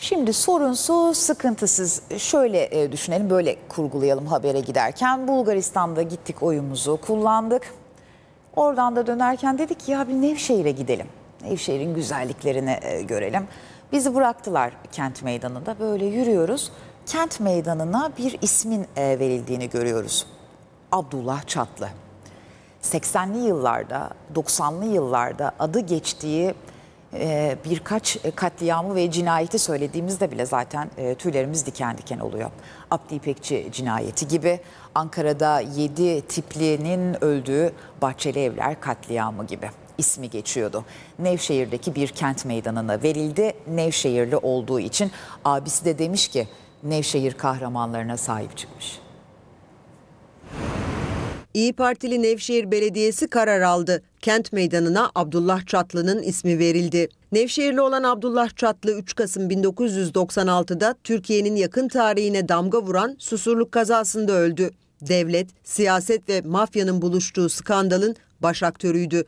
Şimdi sorunsuz, sıkıntısız şöyle e, düşünelim, böyle kurgulayalım habere giderken. Bulgaristan'da gittik oyumuzu kullandık. Oradan da dönerken dedik ki ya bir Nevşehir'e gidelim. Nevşehir'in güzelliklerini e, görelim. Bizi bıraktılar kent meydanında böyle yürüyoruz. Kent meydanına bir ismin e, verildiğini görüyoruz. Abdullah Çatlı. 80'li yıllarda, 90'lı yıllarda adı geçtiği ee, birkaç e, katliamı ve cinayeti söylediğimizde bile zaten e, tüylerimiz diken diken oluyor. Abdi İpekçi cinayeti gibi Ankara'da 7 tiplinin öldüğü Bahçeli Evler katliamı gibi ismi geçiyordu. Nevşehir'deki bir kent meydanına verildi. Nevşehirli olduğu için abisi de demiş ki Nevşehir kahramanlarına sahip çıkmış. İyi Partili Nevşehir Belediyesi karar aldı. Kent meydanına Abdullah Çatlı'nın ismi verildi. Nevşehirli olan Abdullah Çatlı 3 Kasım 1996'da Türkiye'nin yakın tarihine damga vuran susurluk kazasında öldü. Devlet, siyaset ve mafyanın buluştuğu skandalın baş aktörüydü.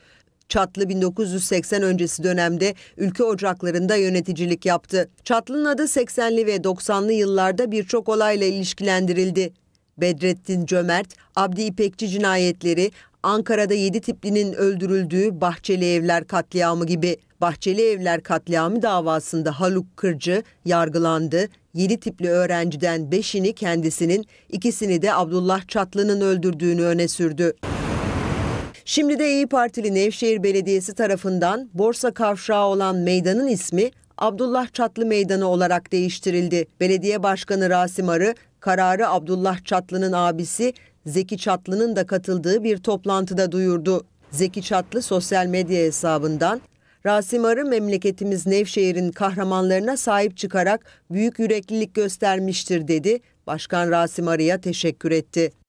Çatlı 1980 öncesi dönemde ülke ocaklarında yöneticilik yaptı. Çatlı'nın adı 80'li ve 90'lı yıllarda birçok olayla ilişkilendirildi. Bedrettin Cömert, Abdi İpekçi cinayetleri, Ankara'da 7 tiplinin öldürüldüğü Bahçeli Evler katliamı gibi Bahçeli Evler katliamı davasında Haluk Kırcı yargılandı. 7 tipli öğrenciden 5'ini kendisinin, ikisini de Abdullah Çatlı'nın öldürdüğünü öne sürdü. Şimdi de İyi Partili Nevşehir Belediyesi tarafından borsa kavşağı olan meydanın ismi Abdullah Çatlı Meydanı olarak değiştirildi. Belediye Başkanı Rasim Arı, kararı Abdullah Çatlı'nın abisi Zeki Çatlı'nın da katıldığı bir toplantıda duyurdu. Zeki Çatlı sosyal medya hesabından Rasim Arı memleketimiz Nevşehir'in kahramanlarına sahip çıkarak büyük yüreklilik göstermiştir dedi. Başkan Rasim Arı'ya teşekkür etti.